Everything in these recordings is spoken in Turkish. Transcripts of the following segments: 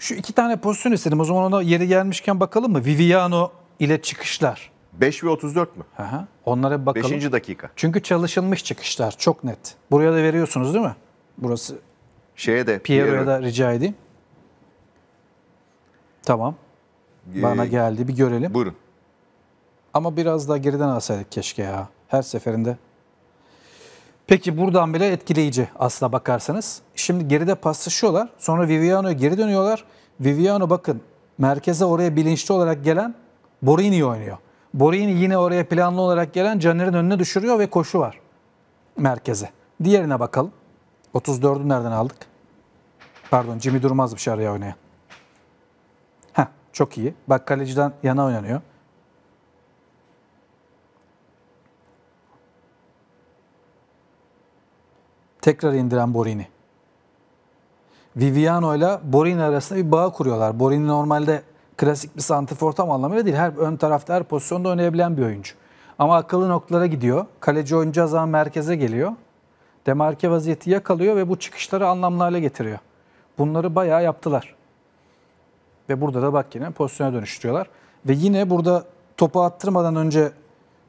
Şu iki tane pozisyon istedim. O zaman ona yeri gelmişken bakalım mı? Viviano ile çıkışlar. 5 ve 34 mü? Hı Onlara bir bakalım. 5. dakika. Çünkü çalışılmış çıkışlar çok net. Buraya da veriyorsunuz değil mi? Burası. Şeye de. Piero'ya Piero. da rica edeyim. Tamam. Ee, Bana geldi bir görelim. Buyurun. Ama biraz daha geriden alsaydık keşke ya. Her seferinde Peki buradan bile etkileyici aslına bakarsanız. Şimdi geride paslaşıyorlar. Sonra Viviano'ya geri dönüyorlar. Viviano bakın merkeze oraya bilinçli olarak gelen Borini oynuyor. Borini yine oraya planlı olarak gelen Caner'in önüne düşürüyor ve koşu var merkeze. Diğerine bakalım. 34'ü nereden aldık? Pardon Jimmy Durmaz bir şey araya oynayan. Heh, çok iyi. Bak kaleciden yana oynanıyor. tekrar indiren Borini. Viviano ile Borini arasında bir bağ kuruyorlar. Borini normalde klasik bir santifor tam anlamıyla değil. Her ön tarafta her pozisyonda oynayabilen bir oyuncu. Ama akıllı noktalara gidiyor. Kaleci oyuncu zaman merkeze geliyor. Demarke vaziyeti yakalıyor ve bu çıkışları anlamlı hale getiriyor. Bunları bayağı yaptılar. Ve burada da bak yine pozisyona dönüştürüyorlar. Ve yine burada topu attırmadan önce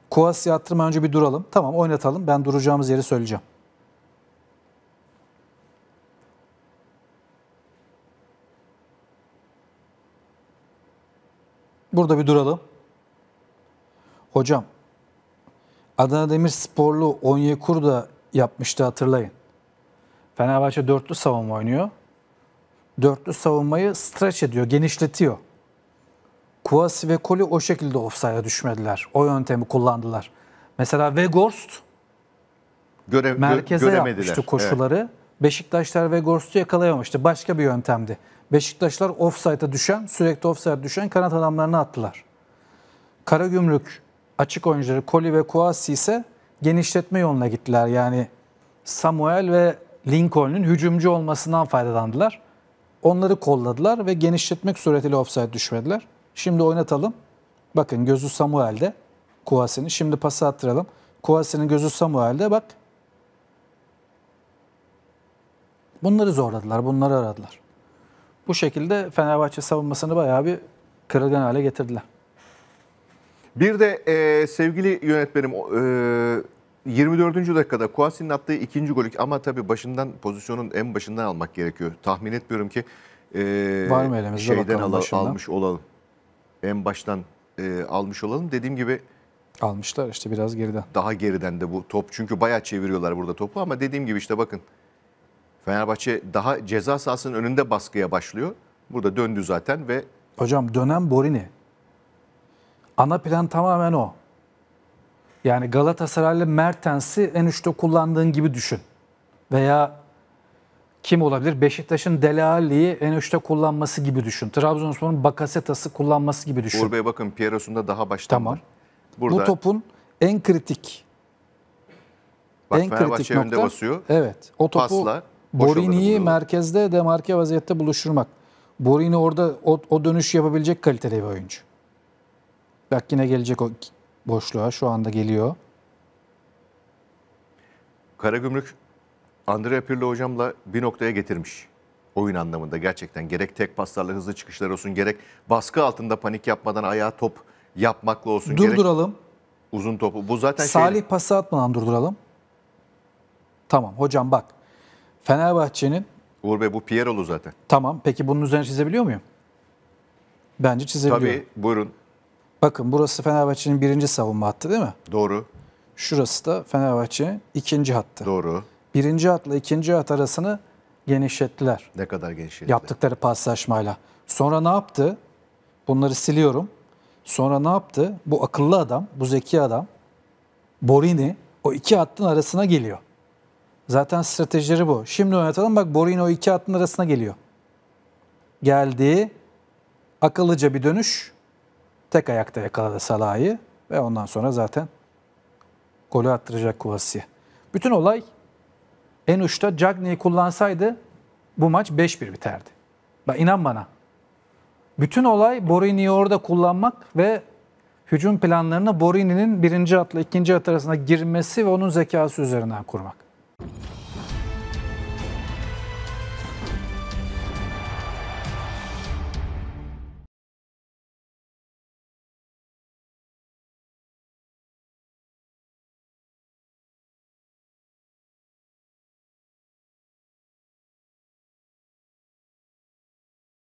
Kuasi'ye attırmadan önce bir duralım. Tamam oynatalım ben duracağımız yeri söyleyeceğim. Burada bir duralım. Hocam, Adana Demirsporlu Onyekur da yapmıştı hatırlayın. Fenerbahçe dörtlü savunma oynuyor. Dörtlü savunmayı stretch ediyor, genişletiyor. Kuvasi ve Koli o şekilde offside'a düşmediler. O yöntemi kullandılar. Mesela Weghorst Göre, merkeze gö, yapmıştı koşuları. Evet. Beşiktaşlar ve Gorsu yakalayamamıştı. Başka bir yöntemdi. Beşiktaşlar offside'a düşen, sürekli offside düşen kanat adamlarını attılar. Karagümrük açık oyuncuları Koli ve Kuasi ise genişletme yoluna gittiler. Yani Samuel ve Lincoln'un hücumcu olmasından faydalandılar. Onları kolladılar ve genişletmek suretiyle offside düşmediler. Şimdi oynatalım. Bakın gözü Samuel'de Kuasi'nin. Şimdi pası attıralım. Kuasi'nin gözü Samuel'de. Bak Bunları zorladılar, bunları aradılar. Bu şekilde Fenerbahçe savunmasını bayağı bir kırılgan hale getirdiler. Bir de e, sevgili yönetmenim e, 24. dakikada Kuasi'nin attığı ikinci golük ama tabii başından pozisyonun en başından almak gerekiyor. Tahmin etmiyorum ki e, Var mı elimizde şeyden al, almış olalım. En baştan e, almış olalım. Dediğim gibi almışlar işte biraz geriden. Daha geriden de bu top çünkü bayağı çeviriyorlar burada topu ama dediğim gibi işte bakın Fenerbahçe daha ceza sahasının önünde baskıya başlıyor. Burada döndü zaten ve... Hocam dönem Borini. Ana plan tamamen o. Yani Galatasaraylı Mertens'i en üçte kullandığın gibi düşün. Veya kim olabilir? Beşiktaş'ın Delali'yi en üçte kullanması gibi düşün. Trabzonspor'un Bakasetas'ı kullanması gibi düşün. Uğur Bey bakın Piero'sunda daha baştan tamam. var. Burada... Bu topun en kritik Bak en Fenerbahçe kritik önde nokta, basıyor. Evet. O topu pasla Borini'yi merkezde demarke vaziyette buluşturmak. Borini orada o, o dönüş yapabilecek kaliteli bir oyuncu. Bak yine gelecek o boşluğa şu anda geliyor. Karagümrük Andrea Pirlo hocamla bir noktaya getirmiş. Oyun anlamında gerçekten gerek tek paslarla hızlı çıkışlar olsun gerek baskı altında panik yapmadan ayağa top yapmakla olsun Durduralım. Gerek uzun topu. Bu zaten şey- Salih şeyle... pası atmadan durduralım. Tamam hocam bak Fenerbahçe'nin... Uğur Bey bu Piero'lu zaten. Tamam peki bunun üzerine çizebiliyor muyum? Bence çizebiliyor. Tabii buyurun. Bakın burası Fenerbahçe'nin birinci savunma hattı değil mi? Doğru. Şurası da Fenerbahçe'nin ikinci hattı. Doğru. Birinci hatla ikinci hat arasını genişlettiler. Ne kadar genişlettiler? Yaptıkları paslaşmayla. Sonra ne yaptı? Bunları siliyorum. Sonra ne yaptı? Bu akıllı adam, bu zeki adam Borini o iki hattın arasına geliyor. Zaten stratejileri bu. Şimdi oynatalım bak Borin o iki atın arasına geliyor. Geldi. Akıllıca bir dönüş. Tek ayakta yakaladı Salah'ı ve ondan sonra zaten golü attıracak Kuvasi. Bütün olay en uçta Cagney'i kullansaydı bu maç 5-1 biterdi. Bak inan bana. Bütün olay Borini'yi orada kullanmak ve hücum planlarını Borini'nin birinci atla ikinci at arasında girmesi ve onun zekası üzerinden kurmak. you